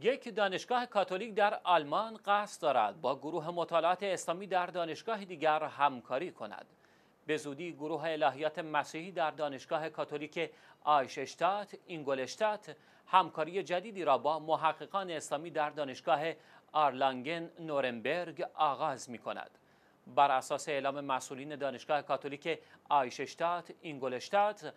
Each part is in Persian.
یک دانشگاه کاتولیک در آلمان قصد دارد با گروه مطالعات اسلامی در دانشگاه دیگر همکاری کند. به زودی گروه الهیات مسیحی در دانشگاه کاتولیک آیششتات اینگولشتات همکاری جدیدی را با محققان اسلامی در دانشگاه آرلانگن نورنبرگ آغاز می کند. بر اساس اعلام مسئولین دانشگاه کاتولیک آیششتات اینگولشتات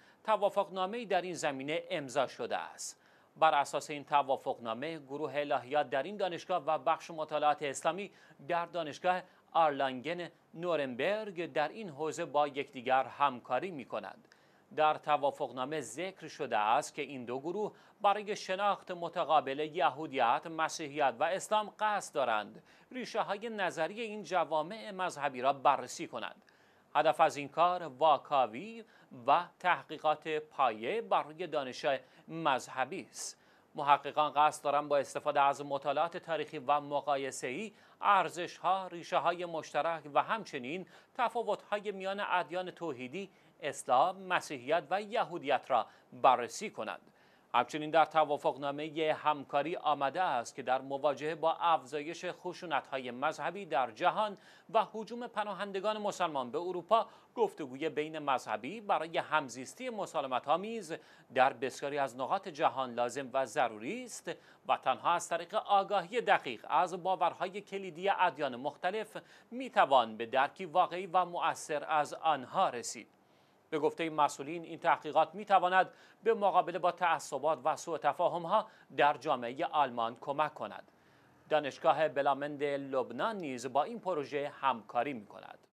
نامه در این زمینه امضا شده است. بر اساس این توافقنامه گروه الهیات در این دانشگاه و بخش مطالعات اسلامی در دانشگاه آرلانگن نورنبرگ در این حوزه با یکدیگر همکاری می کنند. در توافقنامه ذکر شده است که این دو گروه برای شناخت متقابل یهودیت، مسیحیت و اسلام قصد دارند ریشه های نظری این جوامع مذهبی را بررسی کنند هدف از این کار واکاوی و تحقیقات پایه برای دانش مذهبی است محققان قصد دارند با استفاده از مطالعات تاریخی و ای، ارزش ها، ریشه های مشترک و همچنین تفاوت های میان ادیان توحیدی، اسلام، مسیحیت و یهودیت را بررسی کنند. همچنین در توافقنامه همکاری آمده است که در مواجهه با افزایش خشونت‌های مذهبی در جهان و حجوم پناهندگان مسلمان به اروپا گفتگوی بین مذهبی برای همزیستی مسالمت آمیز در بسیاری از نقاط جهان لازم و ضروری است و تنها از طریق آگاهی دقیق از باورهای کلیدی ادیان مختلف میتوان به درکی واقعی و مؤثر از آنها رسید. به گفته این مسئولین این تحقیقات می تواند به مقابله با تعصبات و سوء تفاهم ها در جامعه آلمان کمک کند. دانشگاه بلامند لبنان نیز با این پروژه همکاری می کند.